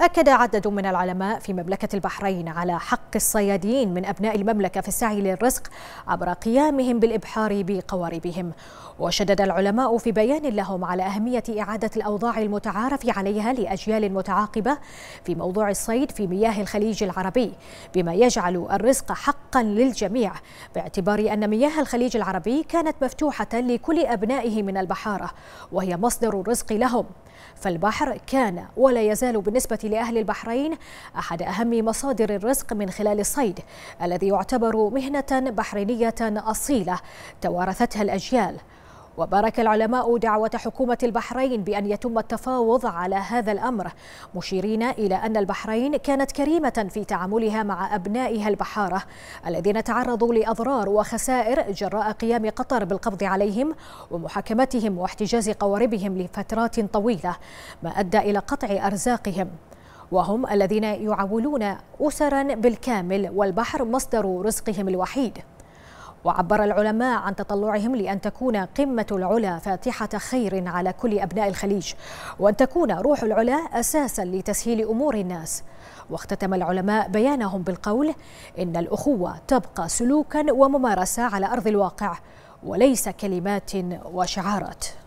أكد عدد من العلماء في مملكة البحرين على حق الصيادين من أبناء المملكة في السعي للرزق عبر قيامهم بالإبحار بقواربهم وشدد العلماء في بيان لهم على أهمية إعادة الأوضاع المتعارف عليها لأجيال متعاقبة في موضوع الصيد في مياه الخليج العربي بما يجعل الرزق حقا للجميع باعتبار أن مياه الخليج العربي كانت مفتوحة لكل أبنائه من البحارة وهي مصدر الرزق لهم فالبحر كان ولا يزال بالنسبة لأهل البحرين أحد أهم مصادر الرزق من خلال الصيد الذي يعتبر مهنة بحرينية أصيلة توارثتها الأجيال وبارك العلماء دعوة حكومة البحرين بأن يتم التفاوض على هذا الأمر مشيرين إلى أن البحرين كانت كريمة في تعاملها مع أبنائها البحارة الذين تعرضوا لأضرار وخسائر جراء قيام قطر بالقبض عليهم ومحاكمتهم واحتجاز قواربهم لفترات طويلة ما أدى إلى قطع أرزاقهم وهم الذين يعولون أسرا بالكامل والبحر مصدر رزقهم الوحيد وعبر العلماء عن تطلعهم لأن تكون قمة العلا فاتحة خير على كل أبناء الخليج وأن تكون روح العلا أساسا لتسهيل أمور الناس واختتم العلماء بيانهم بالقول إن الأخوة تبقى سلوكا وممارسة على أرض الواقع وليس كلمات وشعارات